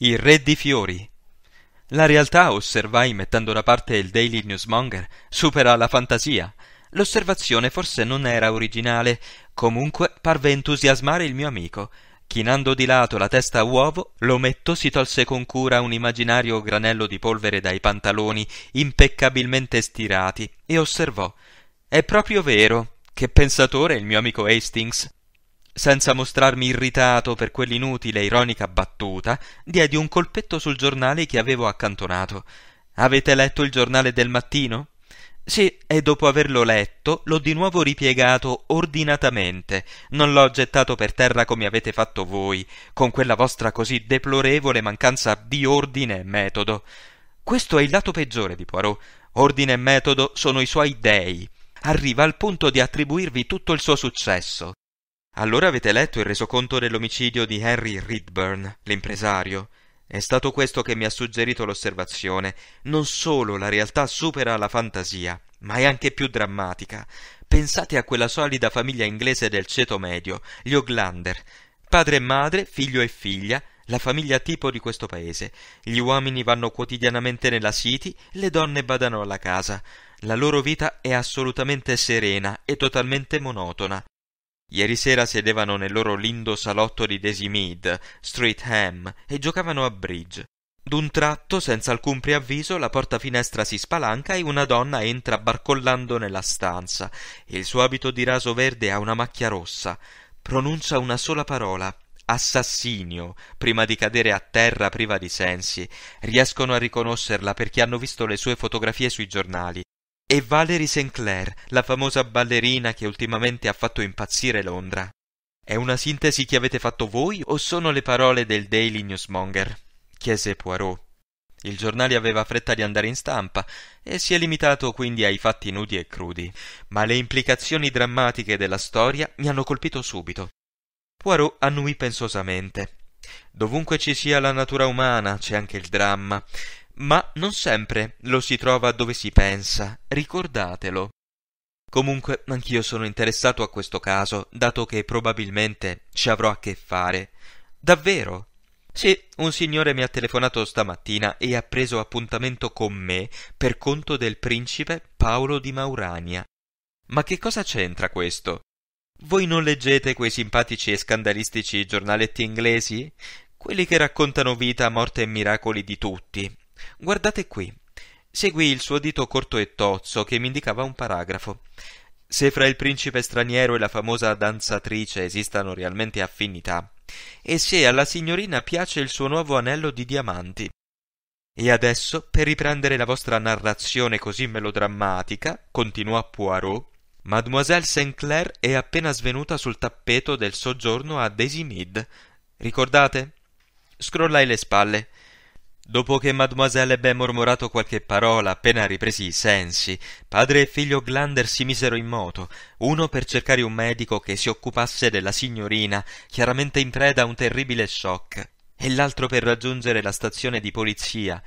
Il re di fiori. La realtà, osservai mettendo da parte il Daily Newsmonger, supera la fantasia. L'osservazione forse non era originale, comunque parve entusiasmare il mio amico. Chinando di lato la testa a uovo, l'ometto si tolse con cura un immaginario granello di polvere dai pantaloni impeccabilmente stirati e osservò: È proprio vero. Che pensatore il mio amico Hastings! senza mostrarmi irritato per quell'inutile e ironica battuta, diedi un colpetto sul giornale che avevo accantonato. Avete letto il giornale del mattino? Sì, e dopo averlo letto l'ho di nuovo ripiegato ordinatamente, non l'ho gettato per terra come avete fatto voi, con quella vostra così deplorevole mancanza di ordine e metodo. Questo è il lato peggiore di Poirot. Ordine e metodo sono i suoi dei. Arriva al punto di attribuirvi tutto il suo successo. Allora avete letto il resoconto dell'omicidio di Henry Ridburn, l'impresario? È stato questo che mi ha suggerito l'osservazione. Non solo la realtà supera la fantasia, ma è anche più drammatica. Pensate a quella solida famiglia inglese del ceto medio, gli Oglander. Padre e madre, figlio e figlia, la famiglia tipo di questo paese. Gli uomini vanno quotidianamente nella City, le donne badano alla casa. La loro vita è assolutamente serena e totalmente monotona. Ieri sera sedevano nel loro lindo salotto di Daisy Mead, Street Ham, e giocavano a bridge. D'un tratto, senza alcun preavviso, la porta finestra si spalanca e una donna entra barcollando nella stanza. Il suo abito di raso verde ha una macchia rossa. Pronuncia una sola parola assassinio prima di cadere a terra priva di sensi. Riescono a riconoscerla perché hanno visto le sue fotografie sui giornali e Valerie Sinclair, la famosa ballerina che ultimamente ha fatto impazzire Londra. È una sintesi che avete fatto voi o sono le parole del Daily Newsmonger? chiese Poirot. Il giornale aveva fretta di andare in stampa e si è limitato quindi ai fatti nudi e crudi, ma le implicazioni drammatiche della storia mi hanno colpito subito. Poirot annuì pensosamente. Dovunque ci sia la natura umana c'è anche il dramma, ma non sempre lo si trova dove si pensa, ricordatelo. Comunque anch'io sono interessato a questo caso, dato che probabilmente ci avrò a che fare. Davvero? Sì, un signore mi ha telefonato stamattina e ha preso appuntamento con me per conto del principe Paolo di Maurania. Ma che cosa c'entra questo? Voi non leggete quei simpatici e scandalistici giornaletti inglesi? Quelli che raccontano vita, morte e miracoli di tutti, Guardate qui. Seguì il suo dito corto e tozzo che mi indicava un paragrafo. Se fra il principe straniero e la famosa danzatrice esistano realmente affinità, e se alla signorina piace il suo nuovo anello di diamanti. E adesso, per riprendere la vostra narrazione così melodrammatica, continuò Poirot, Mademoiselle St. Clair è appena svenuta sul tappeto del soggiorno a Daisy Mead. Ricordate? Scrollai le spalle. Dopo che Mademoiselle ebbe mormorato qualche parola, appena ripresi i sensi, padre e figlio Glander si misero in moto, uno per cercare un medico che si occupasse della signorina, chiaramente in preda a un terribile shock, e l'altro per raggiungere la stazione di polizia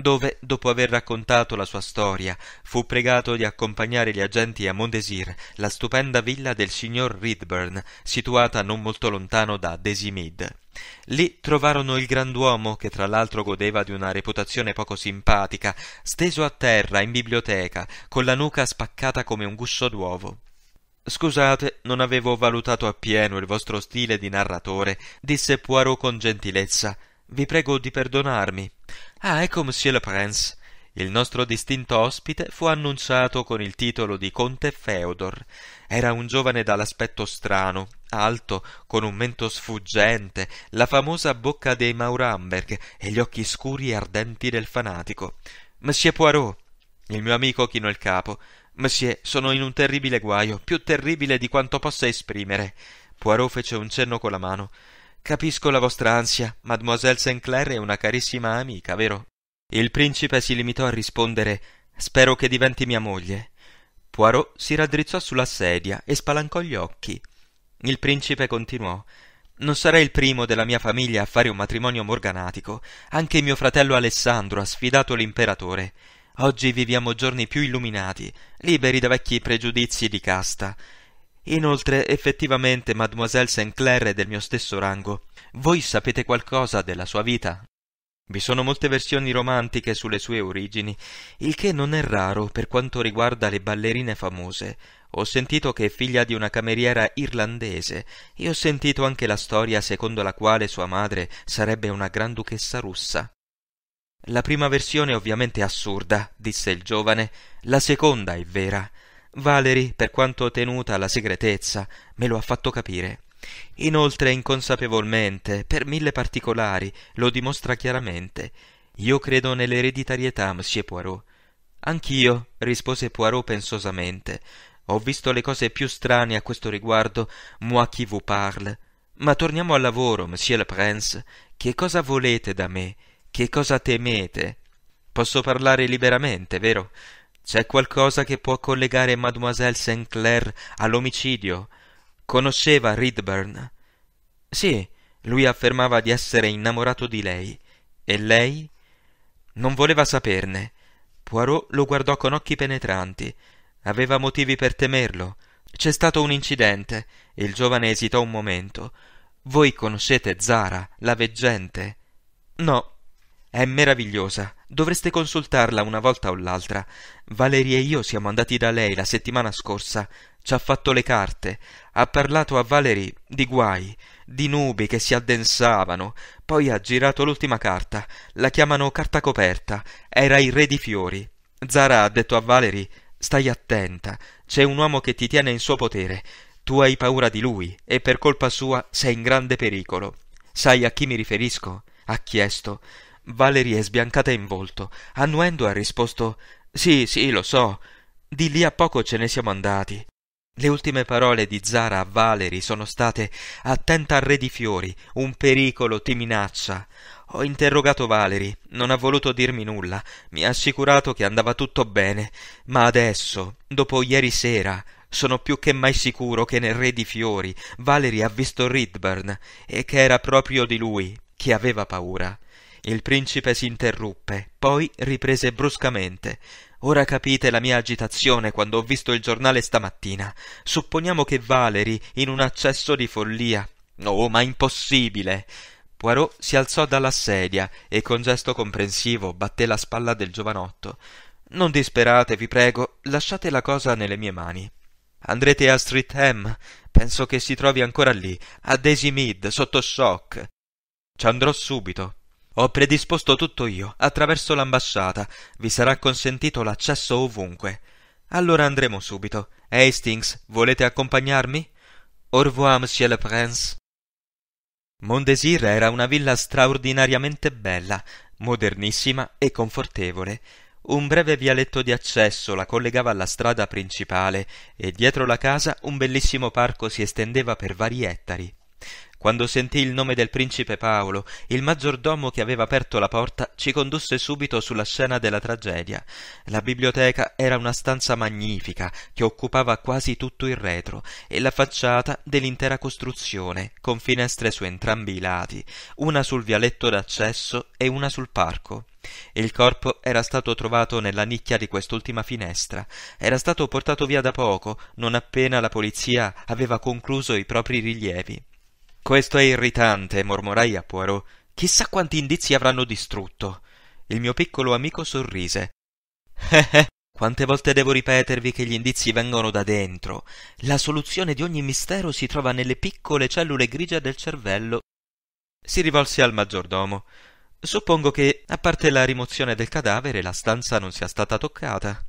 dove, dopo aver raccontato la sua storia, fu pregato di accompagnare gli agenti a Mondesir, la stupenda villa del signor Ridburn, situata non molto lontano da Desimid. Lì trovarono il granduomo, che tra l'altro godeva di una reputazione poco simpatica, steso a terra in biblioteca, con la nuca spaccata come un guscio d'uovo. Scusate, non avevo valutato appieno il vostro stile di narratore, disse Poirot con gentilezza. Vi prego di perdonarmi. Ah, ecco Monsieur le Prince. Il nostro distinto ospite fu annunciato con il titolo di Conte Feodor. Era un giovane dall'aspetto strano, alto, con un mento sfuggente, la famosa bocca dei Mauramberg e gli occhi scuri e ardenti del fanatico. Monsieur Poirot. Il mio amico chinò il capo. Monsieur, sono in un terribile guaio, più terribile di quanto possa esprimere. Poirot fece un cenno con la mano. Capisco la vostra ansia. Mademoiselle St. Clair è una carissima amica, vero? Il principe si limitò a rispondere Spero che diventi mia moglie. Poirot si raddrizzò sulla sedia e spalancò gli occhi. Il principe continuò non sarei il primo della mia famiglia a fare un matrimonio morganatico. Anche mio fratello Alessandro ha sfidato l'imperatore. Oggi viviamo giorni più illuminati, liberi da vecchi pregiudizi di casta. Inoltre, effettivamente, Mademoiselle St. Clair è del mio stesso rango. Voi sapete qualcosa della sua vita? Vi sono molte versioni romantiche sulle sue origini, il che non è raro per quanto riguarda le ballerine famose. Ho sentito che è figlia di una cameriera irlandese e ho sentito anche la storia secondo la quale sua madre sarebbe una granduchessa russa. La prima versione è ovviamente assurda, disse il giovane, la seconda è vera. Valerie, per quanto tenuta alla segretezza, me lo ha fatto capire. Inoltre, inconsapevolmente, per mille particolari, lo dimostra chiaramente. Io credo nell'ereditarietà, monsieur Poirot. Anch'io, rispose Poirot pensosamente. Ho visto le cose più strane a questo riguardo, moi qui vous parle. Ma torniamo al lavoro, monsieur le prince. Che cosa volete da me? Che cosa temete? Posso parlare liberamente, vero? C'è qualcosa che può collegare Mademoiselle St. Clair all'omicidio? Conosceva Ridburn? Sì, lui affermava di essere innamorato di lei. E lei? Non voleva saperne. Poirot lo guardò con occhi penetranti. Aveva motivi per temerlo. C'è stato un incidente. Il giovane esitò un momento. Voi conoscete Zara, la veggente? No, è meravigliosa. Dovreste consultarla una volta o l'altra. Valeria e io siamo andati da lei la settimana scorsa. Ci ha fatto le carte. Ha parlato a Valerie di guai, di nubi che si addensavano. Poi ha girato l'ultima carta. La chiamano carta coperta. Era il re di fiori. Zara ha detto a Valerie Stai attenta, c'è un uomo che ti tiene in suo potere. Tu hai paura di lui e per colpa sua sei in grande pericolo. Sai a chi mi riferisco? Ha chiesto. Valerie è sbiancata in volto. Annuendo ha risposto Sì, sì, lo so. Di lì a poco ce ne siamo andati. Le ultime parole di Zara a Valerie sono state Attenta al re di fiori, un pericolo ti minaccia. Ho interrogato Valerie, non ha voluto dirmi nulla, mi ha assicurato che andava tutto bene, ma adesso, dopo ieri sera, sono più che mai sicuro che nel Re di Fiori Valerie ha visto Ridburn e che era proprio di lui che aveva paura. Il principe s'interruppe, poi riprese bruscamente. Ora capite la mia agitazione quando ho visto il giornale stamattina. Supponiamo che Valery, in un accesso di follia. Oh, ma impossibile! Poirot si alzò dalla sedia e con gesto comprensivo batté la spalla del giovanotto. Non disperate, vi prego, lasciate la cosa nelle mie mani. Andrete a Streatham. Penso che si trovi ancora lì, a Daisy Mead, sotto shock. Ci andrò subito, ho predisposto tutto io, attraverso l'ambasciata. Vi sarà consentito l'accesso ovunque. Allora andremo subito. Hastings, volete accompagnarmi? Au revoir, monsieur le prince. Mondesir era una villa straordinariamente bella, modernissima e confortevole. Un breve vialetto di accesso la collegava alla strada principale e dietro la casa un bellissimo parco si estendeva per vari ettari. Quando sentì il nome del principe Paolo, il maggiordomo che aveva aperto la porta ci condusse subito sulla scena della tragedia. La biblioteca era una stanza magnifica che occupava quasi tutto il retro e la facciata dell'intera costruzione, con finestre su entrambi i lati, una sul vialetto d'accesso e una sul parco. Il corpo era stato trovato nella nicchia di quest'ultima finestra. Era stato portato via da poco, non appena la polizia aveva concluso i propri rilievi. Questo è irritante, mormorai a Poirot. Chissà quanti indizi avranno distrutto. Il mio piccolo amico sorrise. Eh eh, quante volte devo ripetervi che gli indizi vengono da dentro. La soluzione di ogni mistero si trova nelle piccole cellule grigie del cervello. Si rivolse al maggiordomo. Suppongo che, a parte la rimozione del cadavere, la stanza non sia stata toccata.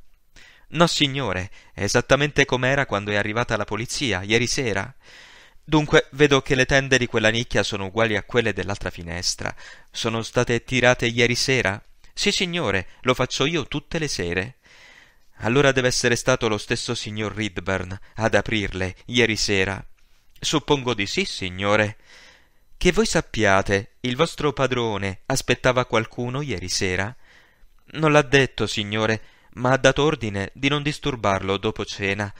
No, signore, è esattamente com'era quando è arrivata la polizia, ieri sera. Dunque vedo che le tende di quella nicchia sono uguali a quelle dell'altra finestra. Sono state tirate ieri sera? Sì, signore, lo faccio io tutte le sere. Allora deve essere stato lo stesso signor Ridburn ad aprirle ieri sera. Suppongo di sì, signore. Che voi sappiate, il vostro padrone aspettava qualcuno ieri sera? Non l'ha detto, signore, ma ha dato ordine di non disturbarlo dopo cena.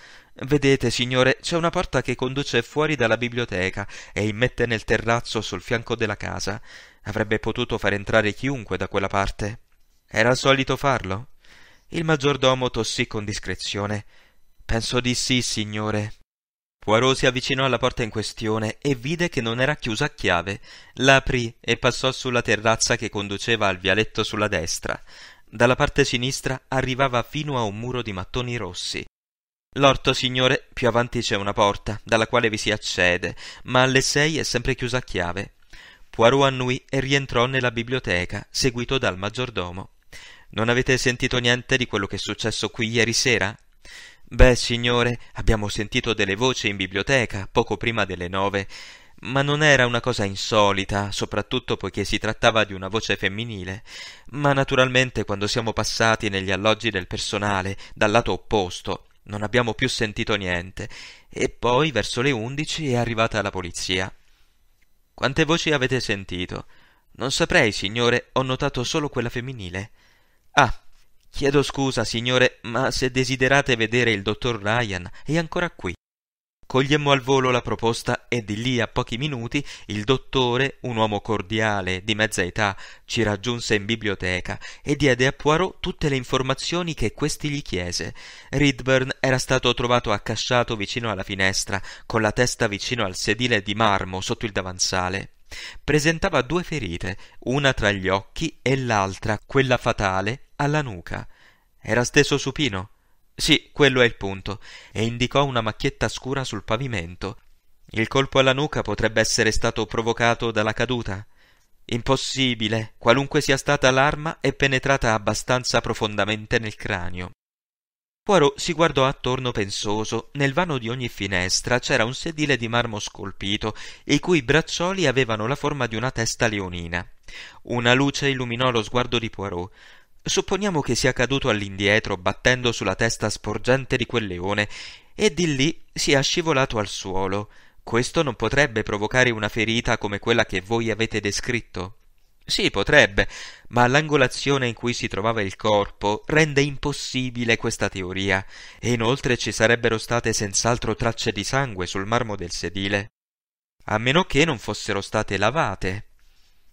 Vedete, signore, c'è una porta che conduce fuori dalla biblioteca e immette nel terrazzo sul fianco della casa. Avrebbe potuto far entrare chiunque da quella parte. Era solito farlo? Il maggiordomo tossì con discrezione. Penso di sì, signore. Poirot si avvicinò alla porta in questione e vide che non era chiusa a chiave. La aprì e passò sulla terrazza che conduceva al vialetto sulla destra dalla parte sinistra arrivava fino a un muro di mattoni rossi. L'orto, signore, più avanti c'è una porta, dalla quale vi si accede, ma alle sei è sempre chiusa a chiave. Poirot annui e rientrò nella biblioteca, seguito dal maggiordomo. Non avete sentito niente di quello che è successo qui ieri sera? Beh, signore, abbiamo sentito delle voci in biblioteca poco prima delle nove ma non era una cosa insolita, soprattutto poiché si trattava di una voce femminile, ma naturalmente quando siamo passati negli alloggi del personale dal lato opposto non abbiamo più sentito niente e poi verso le undici è arrivata la polizia. Quante voci avete sentito? Non saprei, signore, ho notato solo quella femminile. Ah, chiedo scusa, signore, ma se desiderate vedere il dottor Ryan è ancora qui. Cogliemmo al volo la proposta e di lì a pochi minuti il dottore, un uomo cordiale di mezza età, ci raggiunse in biblioteca e diede a Poirot tutte le informazioni che questi gli chiese. Ridburn era stato trovato accasciato vicino alla finestra, con la testa vicino al sedile di marmo sotto il davanzale. Presentava due ferite, una tra gli occhi e l'altra, quella fatale, alla nuca. Era steso supino sì, quello è il punto, e indicò una macchietta scura sul pavimento. Il colpo alla nuca potrebbe essere stato provocato dalla caduta. Impossibile, qualunque sia stata l'arma è penetrata abbastanza profondamente nel cranio. Poirot si guardò attorno pensoso. Nel vano di ogni finestra c'era un sedile di marmo scolpito, i cui braccioli avevano la forma di una testa leonina. Una luce illuminò lo sguardo di Poirot. Supponiamo che sia caduto all'indietro battendo sulla testa sporgente di quel leone e di lì sia scivolato al suolo. Questo non potrebbe provocare una ferita come quella che voi avete descritto? Sì, potrebbe, ma l'angolazione in cui si trovava il corpo rende impossibile questa teoria, e inoltre ci sarebbero state senz'altro tracce di sangue sul marmo del sedile, a meno che non fossero state lavate.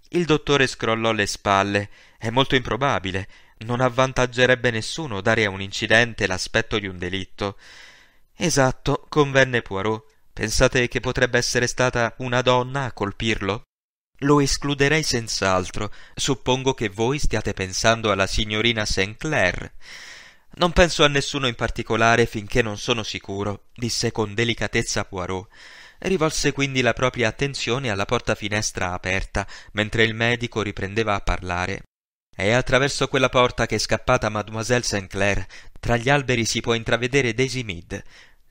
Il dottore scrollò le spalle, è molto improbabile, non avvantaggerebbe nessuno dare a un incidente l'aspetto di un delitto. Esatto, convenne Poirot. Pensate che potrebbe essere stata una donna a colpirlo? Lo escluderei senz'altro. Suppongo che voi stiate pensando alla signorina St. Clair. Non penso a nessuno in particolare finché non sono sicuro, disse con delicatezza Poirot. Rivolse quindi la propria attenzione alla porta finestra aperta, mentre il medico riprendeva a parlare. È attraverso quella porta che è scappata Mademoiselle St. Clair. Tra gli alberi si può intravedere Daisy Mead.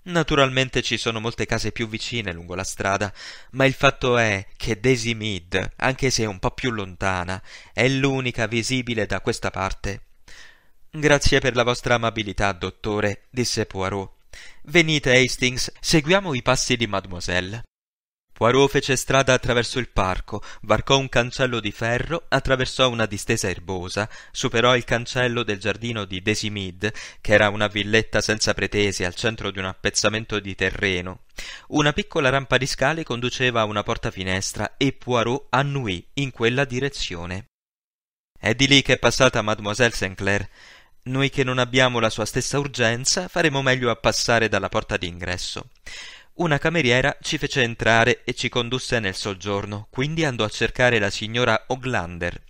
Naturalmente ci sono molte case più vicine lungo la strada, ma il fatto è che Daisy Mead, anche se un po' più lontana, è l'unica visibile da questa parte. Grazie per la vostra amabilità, dottore, disse Poirot. Venite, Hastings, seguiamo i passi di mademoiselle. Poirot fece strada attraverso il parco, varcò un cancello di ferro, attraversò una distesa erbosa, superò il cancello del giardino di Desimid, che era una villetta senza pretese al centro di un appezzamento di terreno. Una piccola rampa di scale conduceva a una porta finestra e Poirot annuì in quella direzione. È di lì che è passata Mademoiselle Sinclair. Noi che non abbiamo la sua stessa urgenza faremo meglio a passare dalla porta d'ingresso una cameriera ci fece entrare e ci condusse nel soggiorno, quindi andò a cercare la signora Oglander.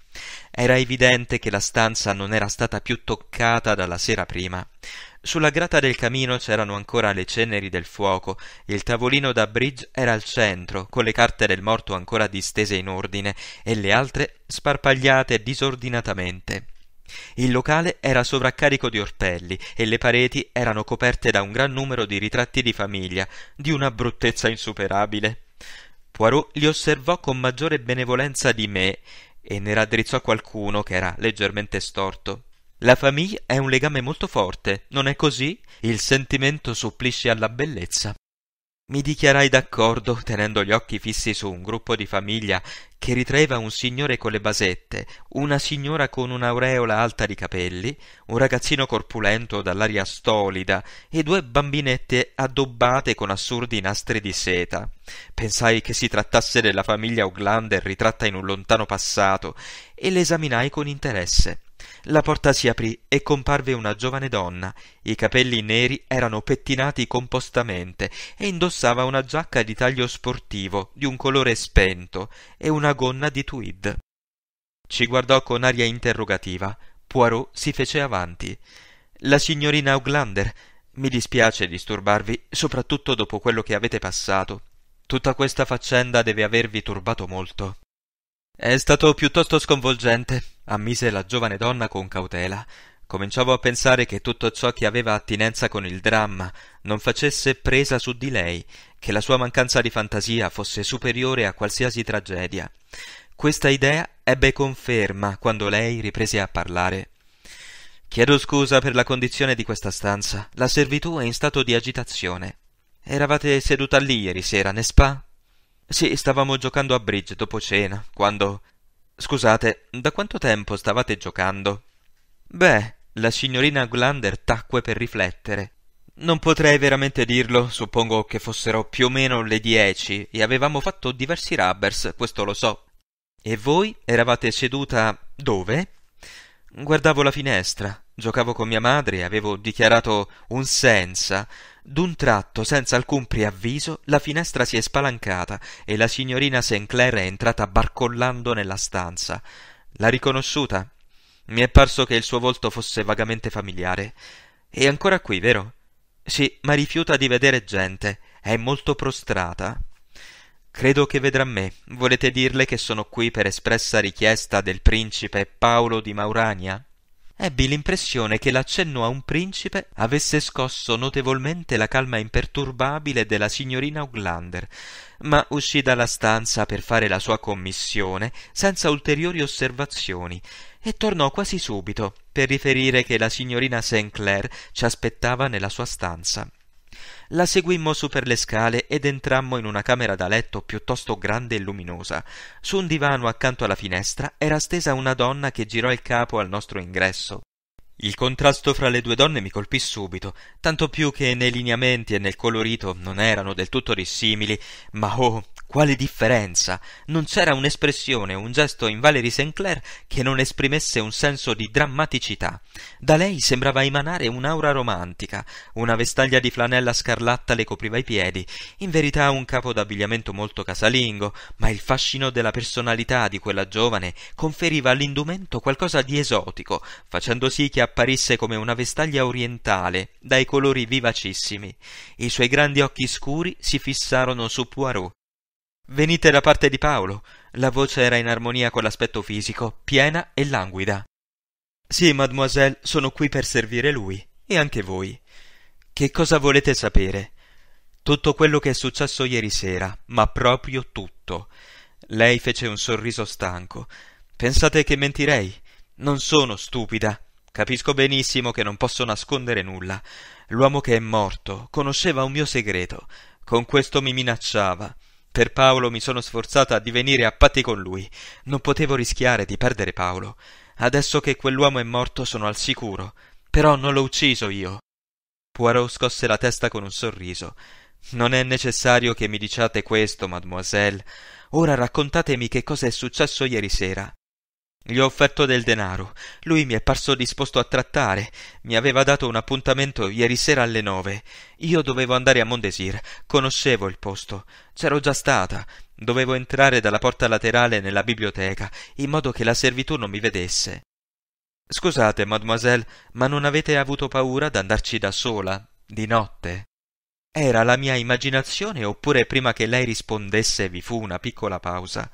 Era evidente che la stanza non era stata più toccata dalla sera prima. Sulla grata del camino c'erano ancora le ceneri del fuoco, il tavolino da bridge era al centro, con le carte del morto ancora distese in ordine e le altre sparpagliate disordinatamente. Il locale era sovraccarico di orpelli e le pareti erano coperte da un gran numero di ritratti di famiglia, di una bruttezza insuperabile. Poirot li osservò con maggiore benevolenza di me e ne raddrizzò qualcuno che era leggermente storto. La famiglia è un legame molto forte, non è così? Il sentimento supplisce alla bellezza. Mi dichiarai d'accordo tenendo gli occhi fissi su un gruppo di famiglia che ritraeva un signore con le basette, una signora con un'aureola alta di capelli, un ragazzino corpulento dall'aria stolida e due bambinette addobbate con assurdi nastri di seta. Pensai che si trattasse della famiglia Oglander ritratta in un lontano passato e le esaminai con interesse la porta si aprì e comparve una giovane donna. I capelli neri erano pettinati compostamente e indossava una giacca di taglio sportivo, di un colore spento, e una gonna di tweed. Ci guardò con aria interrogativa. Poirot si fece avanti. La signorina Auglander, mi dispiace disturbarvi, soprattutto dopo quello che avete passato. Tutta questa faccenda deve avervi turbato molto. È stato piuttosto sconvolgente, ammise la giovane donna con cautela. Cominciavo a pensare che tutto ciò che aveva attinenza con il dramma non facesse presa su di lei, che la sua mancanza di fantasia fosse superiore a qualsiasi tragedia. Questa idea ebbe conferma quando lei riprese a parlare. Chiedo scusa per la condizione di questa stanza. La servitù è in stato di agitazione. Eravate seduta lì ieri sera, n'est pas? Sì, stavamo giocando a bridge dopo cena, quando... Scusate, da quanto tempo stavate giocando? Beh, la signorina Glander tacque per riflettere. Non potrei veramente dirlo, suppongo che fossero più o meno le dieci e avevamo fatto diversi rubbers, questo lo so. E voi eravate seduta dove? Guardavo la finestra, giocavo con mia madre, avevo dichiarato un senza, D'un tratto, senza alcun preavviso, la finestra si è spalancata e la signorina Sinclair è entrata barcollando nella stanza. L'ha riconosciuta? Mi è parso che il suo volto fosse vagamente familiare. È ancora qui, vero? Sì, ma rifiuta di vedere gente. È molto prostrata. Credo che vedrà me. Volete dirle che sono qui per espressa richiesta del principe Paolo di Maurania? ebbi l'impressione che l'accenno a un principe avesse scosso notevolmente la calma imperturbabile della signorina Oglander, ma uscì dalla stanza per fare la sua commissione senza ulteriori osservazioni e tornò quasi subito per riferire che la signorina St. Clair ci aspettava nella sua stanza. La seguimmo su per le scale ed entrammo in una camera da letto piuttosto grande e luminosa. Su un divano accanto alla finestra era stesa una donna che girò il capo al nostro ingresso. Il contrasto fra le due donne mi colpì subito, tanto più che nei lineamenti e nel colorito non erano del tutto dissimili, ma oh, quale differenza! Non c'era un'espressione, un gesto in Valerie Sinclair che non esprimesse un senso di drammaticità. Da lei sembrava emanare un'aura romantica. Una vestaglia di flanella scarlatta le copriva i piedi. In verità un capo d'abbigliamento molto casalingo, ma il fascino della personalità di quella giovane conferiva all'indumento qualcosa di esotico, facendo sì che apparisse come una vestaglia orientale, dai colori vivacissimi. I suoi grandi occhi scuri si fissarono su Poirot Venite da parte di Paolo. La voce era in armonia con l'aspetto fisico, piena e languida. Sì, mademoiselle, sono qui per servire lui e anche voi. Che cosa volete sapere? Tutto quello che è successo ieri sera, ma proprio tutto. Lei fece un sorriso stanco. Pensate che mentirei? Non sono stupida. Capisco benissimo che non posso nascondere nulla. L'uomo che è morto conosceva un mio segreto. Con questo mi minacciava. Per Paolo mi sono sforzata a divenire a patti con lui. Non potevo rischiare di perdere Paolo. Adesso che quell'uomo è morto sono al sicuro. Però non l'ho ucciso io. Poirot scosse la testa con un sorriso. Non è necessario che mi diciate questo, mademoiselle. Ora raccontatemi che cosa è successo ieri sera. Gli ho offerto del denaro. Lui mi è parso disposto a trattare. Mi aveva dato un appuntamento ieri sera alle nove. Io dovevo andare a Mondesir. Conoscevo il posto. C'ero già stata. Dovevo entrare dalla porta laterale nella biblioteca, in modo che la servitù non mi vedesse. Scusate, mademoiselle, ma non avete avuto paura d'andarci da sola? Di notte? Era la mia immaginazione oppure prima che lei rispondesse vi fu una piccola pausa.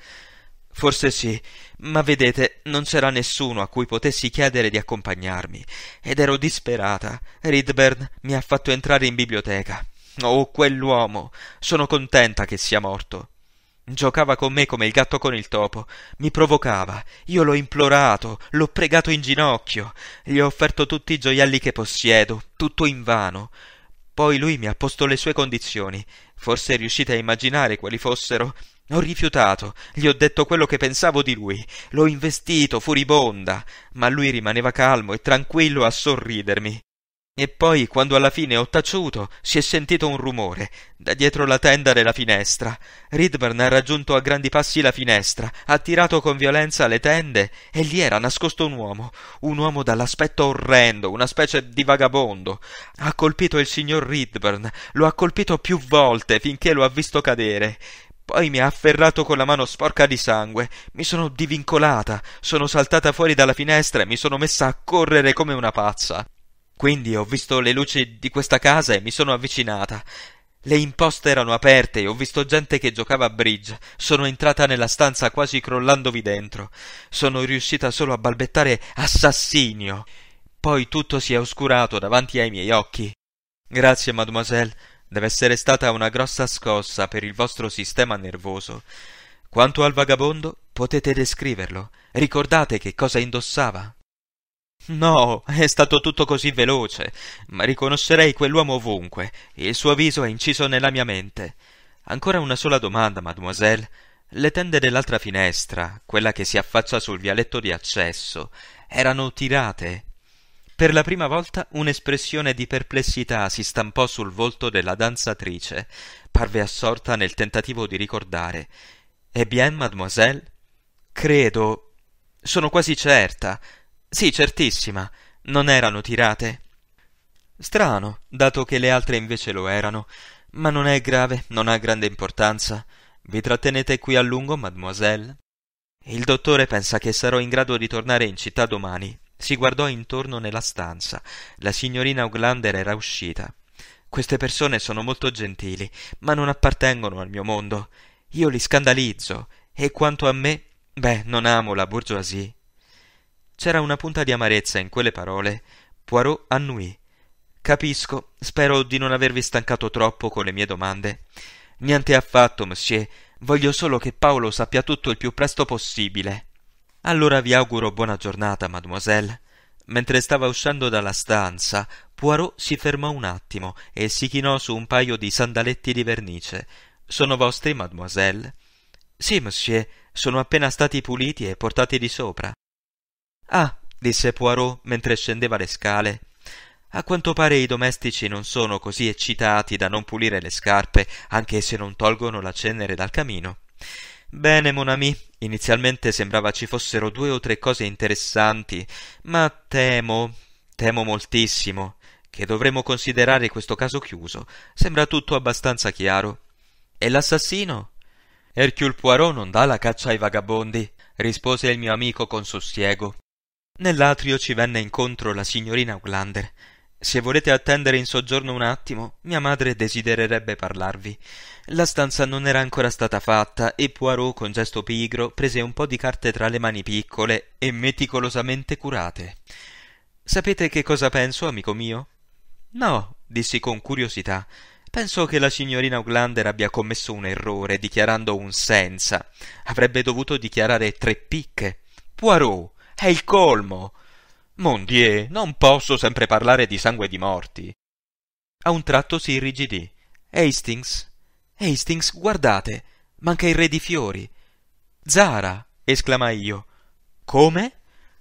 Forse sì, ma vedete, non c'era nessuno a cui potessi chiedere di accompagnarmi, ed ero disperata. Ridburn mi ha fatto entrare in biblioteca. Oh, quell'uomo! Sono contenta che sia morto. Giocava con me come il gatto con il topo, mi provocava, io l'ho implorato, l'ho pregato in ginocchio, gli ho offerto tutti i gioielli che possiedo, tutto invano. Poi lui mi ha posto le sue condizioni. Forse riuscite a immaginare quali fossero? Ho rifiutato, gli ho detto quello che pensavo di lui, l'ho investito furibonda, ma lui rimaneva calmo e tranquillo a sorridermi. E poi, quando alla fine ho taciuto, si è sentito un rumore, da dietro la tenda della finestra. Ridburn ha raggiunto a grandi passi la finestra, ha tirato con violenza le tende, e lì era nascosto un uomo, un uomo dall'aspetto orrendo, una specie di vagabondo. Ha colpito il signor Ridburn, lo ha colpito più volte finché lo ha visto cadere. Poi mi ha afferrato con la mano sporca di sangue, mi sono divincolata, sono saltata fuori dalla finestra e mi sono messa a correre come una pazza. Quindi ho visto le luci di questa casa e mi sono avvicinata. Le imposte erano aperte e ho visto gente che giocava a bridge. Sono entrata nella stanza quasi crollandovi dentro. Sono riuscita solo a balbettare assassinio. Poi tutto si è oscurato davanti ai miei occhi. Grazie, mademoiselle. Deve essere stata una grossa scossa per il vostro sistema nervoso. Quanto al vagabondo, potete descriverlo. Ricordate che cosa indossava? No, è stato tutto così veloce, ma riconoscerei quell'uomo ovunque. Il suo viso è inciso nella mia mente. Ancora una sola domanda, mademoiselle. Le tende dell'altra finestra, quella che si affaccia sul vialetto di accesso, erano tirate per la prima volta un'espressione di perplessità si stampò sul volto della danzatrice. Parve assorta nel tentativo di ricordare. Eh bien, mademoiselle? Credo. Sono quasi certa. Sì, certissima. Non erano tirate. Strano, dato che le altre invece lo erano. Ma non è grave, non ha grande importanza. Vi trattenete qui a lungo, mademoiselle? Il dottore pensa che sarò in grado di tornare in città domani. Si guardò intorno nella stanza. La signorina Uglander era uscita. Queste persone sono molto gentili, ma non appartengono al mio mondo. Io li scandalizzo, e quanto a me, beh, non amo la bourgeoisie. C'era una punta di amarezza in quelle parole. Poirot annuì. Capisco, spero di non avervi stancato troppo con le mie domande. Niente affatto, monsieur. Voglio solo che Paolo sappia tutto il più presto possibile. Allora vi auguro buona giornata, mademoiselle. Mentre stava uscendo dalla stanza, Poirot si fermò un attimo e si chinò su un paio di sandaletti di vernice. Sono vostri, mademoiselle? Sì, monsieur, sono appena stati puliti e portati di sopra. Ah, disse Poirot mentre scendeva le scale. A quanto pare i domestici non sono così eccitati da non pulire le scarpe, anche se non tolgono la cenere dal camino. Bene, mon ami, inizialmente sembrava ci fossero due o tre cose interessanti, ma temo, temo moltissimo, che dovremmo considerare questo caso chiuso. Sembra tutto abbastanza chiaro. E l'assassino? Hercule Poirot non dà la caccia ai vagabondi, rispose il mio amico con sossiego. Nell'atrio ci venne incontro la signorina Uglander, se volete attendere in soggiorno un attimo, mia madre desidererebbe parlarvi. La stanza non era ancora stata fatta e Poirot, con gesto pigro, prese un po' di carte tra le mani piccole e meticolosamente curate. Sapete che cosa penso, amico mio? No, dissi con curiosità. Penso che la signorina Uglander abbia commesso un errore dichiarando un senza. Avrebbe dovuto dichiarare tre picche. Poirot, è il colmo. Mondie, eh, non posso sempre parlare di sangue di morti. A un tratto si irrigidì. Hastings, Hastings, guardate, manca il re di fiori. Zara, esclamai io. Come?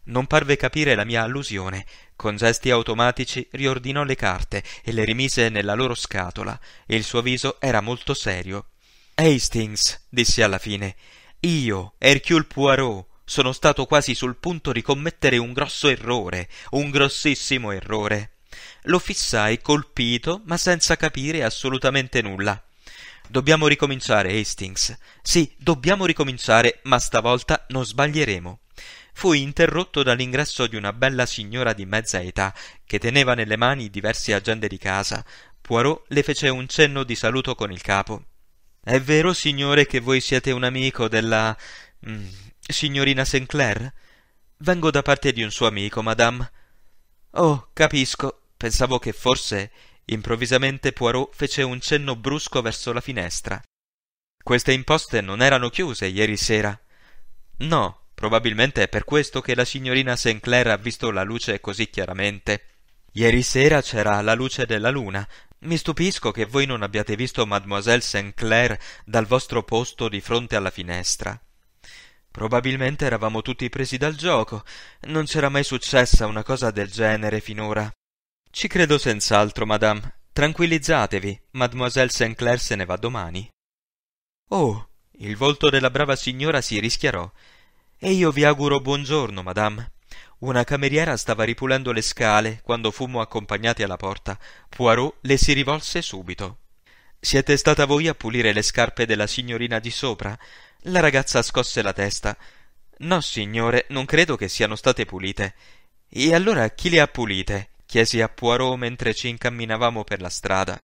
Non parve capire la mia allusione. Con gesti automatici riordinò le carte e le rimise nella loro scatola, e il suo viso era molto serio. Hastings, disse alla fine, io, Hercule Poirot, sono stato quasi sul punto di commettere un grosso errore, un grossissimo errore. Lo fissai colpito, ma senza capire assolutamente nulla. Dobbiamo ricominciare, Hastings. Sì, dobbiamo ricominciare, ma stavolta non sbaglieremo. Fui interrotto dall'ingresso di una bella signora di mezza età, che teneva nelle mani diverse agende di casa. Poirot le fece un cenno di saluto con il capo. È vero, signore, che voi siete un amico della. Mm, Signorina Sinclair? Vengo da parte di un suo amico, madame. Oh, capisco. Pensavo che forse. Improvvisamente Poirot fece un cenno brusco verso la finestra. Queste imposte non erano chiuse ieri sera. No, probabilmente è per questo che la signorina Sinclair ha visto la luce così chiaramente. Ieri sera c'era la luce della luna. Mi stupisco che voi non abbiate visto mademoiselle Sinclair dal vostro posto di fronte alla finestra. Probabilmente eravamo tutti presi dal gioco, non c'era mai successa una cosa del genere finora. Ci credo senz'altro, madame. Tranquillizzatevi, mademoiselle St. Clair se ne va domani. Oh, il volto della brava signora si rischiarò. E io vi auguro buongiorno, madame. Una cameriera stava ripulendo le scale quando fummo accompagnati alla porta. Poirot le si rivolse subito. Siete stata voi a pulire le scarpe della signorina di sopra? La ragazza scosse la testa. No, signore, non credo che siano state pulite. E allora chi le ha pulite? chiesi a Poirot mentre ci incamminavamo per la strada.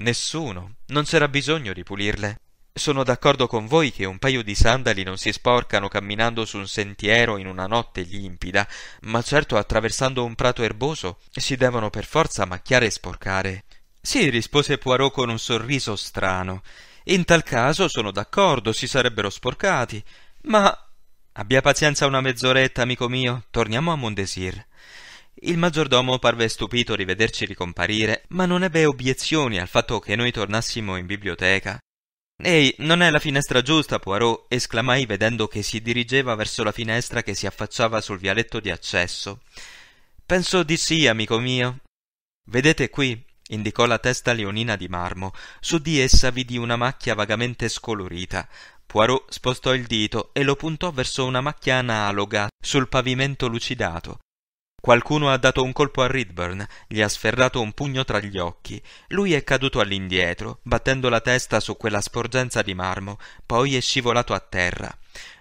Nessuno. Non c'era bisogno di pulirle. Sono d'accordo con voi che un paio di sandali non si sporcano camminando su un sentiero in una notte limpida, ma certo attraversando un prato erboso si devono per forza macchiare e sporcare. Sì, rispose Poirot con un sorriso strano. In tal caso sono d'accordo, si sarebbero sporcati. Ma... Abbia pazienza una mezz'oretta, amico mio, torniamo a Mondesir. Il maggiordomo parve stupito rivederci ricomparire, ma non ebbe obiezioni al fatto che noi tornassimo in biblioteca. Ehi, non è la finestra giusta, Poirot, esclamai vedendo che si dirigeva verso la finestra che si affacciava sul vialetto di accesso. Penso di sì, amico mio. Vedete qui, indicò la testa leonina di marmo su di essa vidi una macchia vagamente scolorita poirot spostò il dito e lo puntò verso una macchia analoga sul pavimento lucidato qualcuno ha dato un colpo a Ridburn gli ha sferrato un pugno tra gli occhi lui è caduto all'indietro battendo la testa su quella sporgenza di marmo poi è scivolato a terra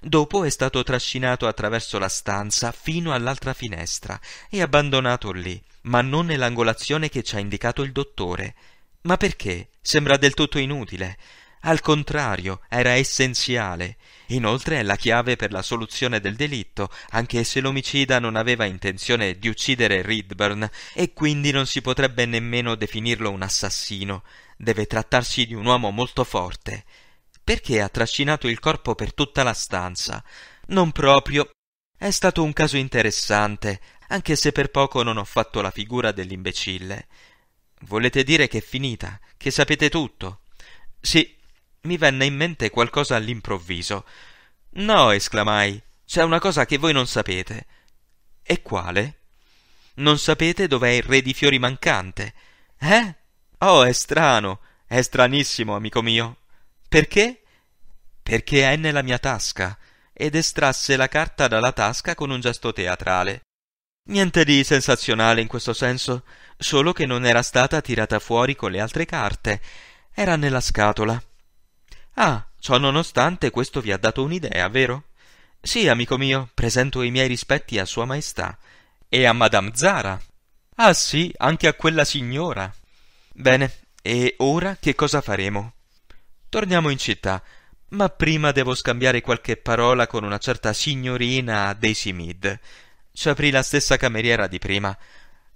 Dopo è stato trascinato attraverso la stanza fino all'altra finestra e abbandonato lì, ma non nell'angolazione che ci ha indicato il dottore. Ma perché? Sembra del tutto inutile. Al contrario, era essenziale. Inoltre è la chiave per la soluzione del delitto, anche se l'omicida non aveva intenzione di uccidere Ridburn e quindi non si potrebbe nemmeno definirlo un assassino. Deve trattarsi di un uomo molto forte. Perché ha trascinato il corpo per tutta la stanza? Non proprio. È stato un caso interessante, anche se per poco non ho fatto la figura dell'imbecille. Volete dire che è finita, che sapete tutto? Sì, mi venne in mente qualcosa all'improvviso. No, esclamai, c'è una cosa che voi non sapete. E quale? Non sapete dov'è il re di fiori mancante. Eh? Oh, è strano, è stranissimo, amico mio. Perché? Perché è nella mia tasca. Ed estrasse la carta dalla tasca con un gesto teatrale. Niente di sensazionale in questo senso, solo che non era stata tirata fuori con le altre carte. Era nella scatola. Ah, ciò nonostante questo vi ha dato un'idea, vero? Sì, amico mio, presento i miei rispetti a Sua Maestà e a Madame Zara. Ah sì, anche a quella signora. Bene, e ora che cosa faremo? Torniamo in città, ma prima devo scambiare qualche parola con una certa signorina Daisy Mead. Ci aprì la stessa cameriera di prima.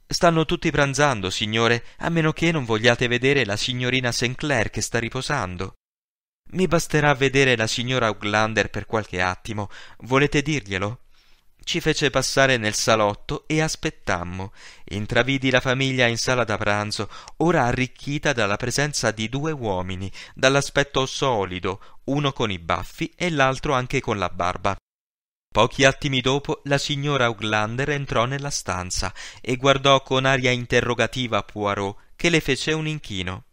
Stanno tutti pranzando, signore, a meno che non vogliate vedere la signorina St. Clair che sta riposando. Mi basterà vedere la signora Outlander per qualche attimo. Volete dirglielo? Ci fece passare nel salotto e aspettammo. Intravidi la famiglia in sala da pranzo, ora arricchita dalla presenza di due uomini, dall'aspetto solido, uno con i baffi e l'altro anche con la barba. Pochi attimi dopo la signora Uglander entrò nella stanza e guardò con aria interrogativa Poirot, che le fece un inchino.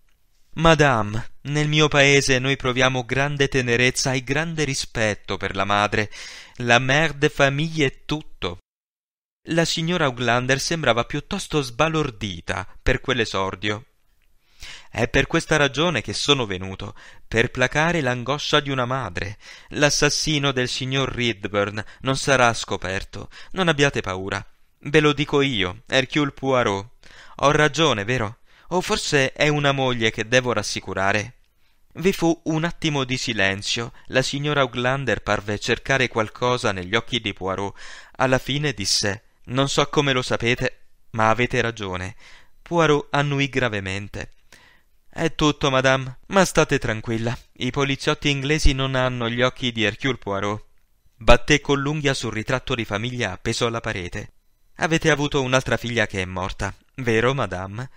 Madame, nel mio paese noi proviamo grande tenerezza e grande rispetto per la madre. La mère de famiglia è tutto. La signora Auglander sembrava piuttosto sbalordita per quell'esordio. È per questa ragione che sono venuto, per placare l'angoscia di una madre. L'assassino del signor Ridburn non sarà scoperto. Non abbiate paura. Ve lo dico io, Hercule Poirot. Ho ragione, vero? O forse è una moglie che devo rassicurare. Vi fu un attimo di silenzio. La signora Oglander parve cercare qualcosa negli occhi di Poirot. Alla fine disse: Non so come lo sapete, ma avete ragione. Poirot annuì gravemente. È tutto, madame, ma state tranquilla. I poliziotti inglesi non hanno gli occhi di Hercule Poirot. Batté con l'unghia sul ritratto di famiglia appeso alla parete. Avete avuto un'altra figlia che è morta, vero, madame?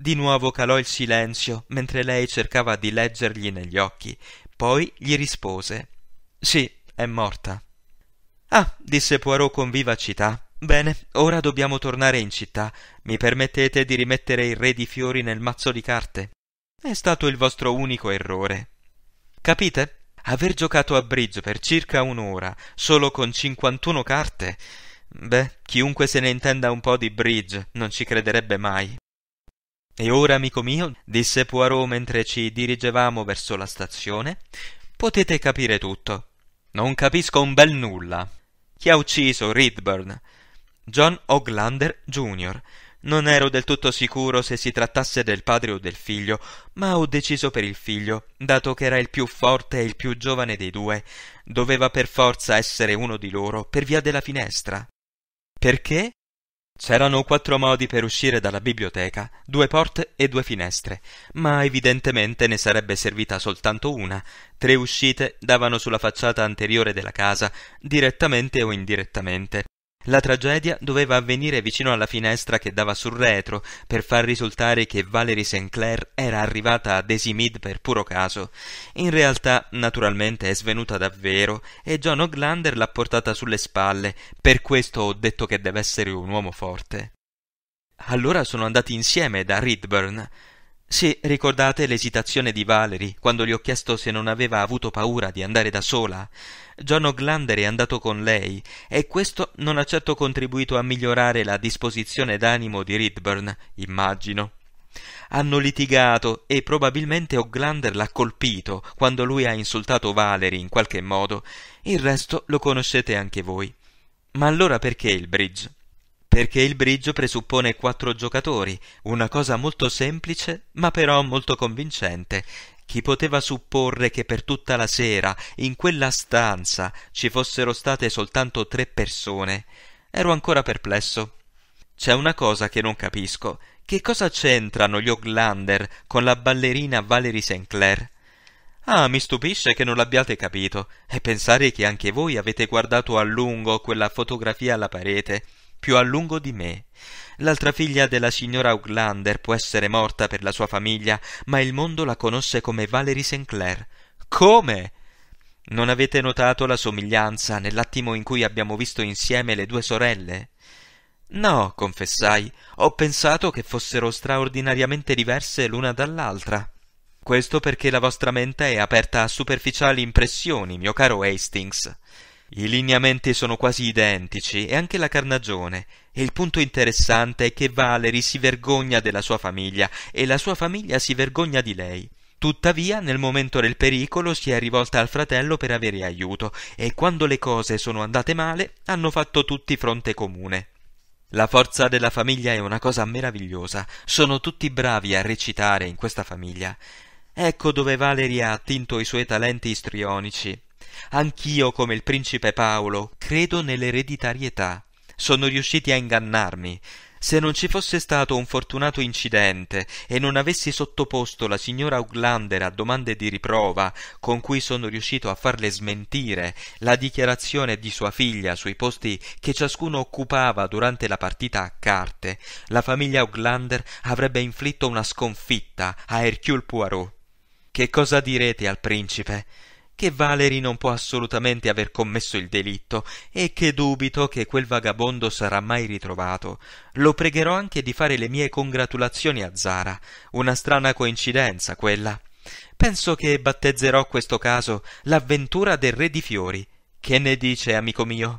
Di nuovo calò il silenzio mentre lei cercava di leggergli negli occhi, poi gli rispose Sì, è morta. Ah, disse Poirot con vivacità. Bene, ora dobbiamo tornare in città. Mi permettete di rimettere il re di fiori nel mazzo di carte? È stato il vostro unico errore. Capite? Aver giocato a bridge per circa un'ora, solo con 51 carte. Beh, chiunque se ne intenda un po' di bridge non ci crederebbe mai. E ora, amico mio, disse Poirot mentre ci dirigevamo verso la stazione, potete capire tutto. Non capisco un bel nulla. Chi ha ucciso Ridburn? John Oglander Jr. Non ero del tutto sicuro se si trattasse del padre o del figlio, ma ho deciso per il figlio, dato che era il più forte e il più giovane dei due. Doveva per forza essere uno di loro per via della finestra. Perché? C'erano quattro modi per uscire dalla biblioteca, due porte e due finestre, ma evidentemente ne sarebbe servita soltanto una. Tre uscite davano sulla facciata anteriore della casa, direttamente o indirettamente. La tragedia doveva avvenire vicino alla finestra che dava sul retro, per far risultare che Valerie Sinclair era arrivata a Desimid per puro caso. In realtà, naturalmente, è svenuta davvero e John Oglander l'ha portata sulle spalle, per questo ho detto che deve essere un uomo forte. Allora sono andati insieme da Ridburn. Se ricordate l'esitazione di Valerie quando gli ho chiesto se non aveva avuto paura di andare da sola, John O'Glander è andato con lei e questo non ha certo contribuito a migliorare la disposizione d'animo di Ridburn, immagino. Hanno litigato e probabilmente O'Glander l'ha colpito quando lui ha insultato Valerie in qualche modo. Il resto lo conoscete anche voi. Ma allora perché il bridge? perché il brigio presuppone quattro giocatori, una cosa molto semplice, ma però molto convincente. Chi poteva supporre che per tutta la sera, in quella stanza, ci fossero state soltanto tre persone? Ero ancora perplesso. C'è una cosa che non capisco. Che cosa c'entrano gli Oglander con la ballerina Valerie Sinclair? Ah, mi stupisce che non l'abbiate capito, e pensare che anche voi avete guardato a lungo quella fotografia alla parete più a lungo di me. L'altra figlia della signora Auglander può essere morta per la sua famiglia, ma il mondo la conosce come Valerie Sinclair. Come? Non avete notato la somiglianza nell'attimo in cui abbiamo visto insieme le due sorelle? No, confessai, ho pensato che fossero straordinariamente diverse l'una dall'altra. Questo perché la vostra mente è aperta a superficiali impressioni, mio caro Hastings. I lineamenti sono quasi identici e anche la carnagione, e il punto interessante è che Valerie si vergogna della sua famiglia e la sua famiglia si vergogna di lei. Tuttavia, nel momento del pericolo si è rivolta al fratello per avere aiuto e quando le cose sono andate male hanno fatto tutti fronte comune. La forza della famiglia è una cosa meravigliosa. Sono tutti bravi a recitare in questa famiglia. Ecco dove Valeria ha attinto i suoi talenti istrionici. Anch'io, come il principe Paolo, credo nell'ereditarietà. Sono riusciti a ingannarmi. Se non ci fosse stato un fortunato incidente e non avessi sottoposto la signora Auglander a domande di riprova con cui sono riuscito a farle smentire la dichiarazione di sua figlia sui posti che ciascuno occupava durante la partita a carte, la famiglia Auglander avrebbe inflitto una sconfitta a Hercule Poirot. Che cosa direte al principe? che Valery non può assolutamente aver commesso il delitto e che dubito che quel vagabondo sarà mai ritrovato. Lo pregherò anche di fare le mie congratulazioni a Zara. Una strana coincidenza quella. Penso che battezzerò questo caso l'avventura del re di fiori. Che ne dice, amico mio?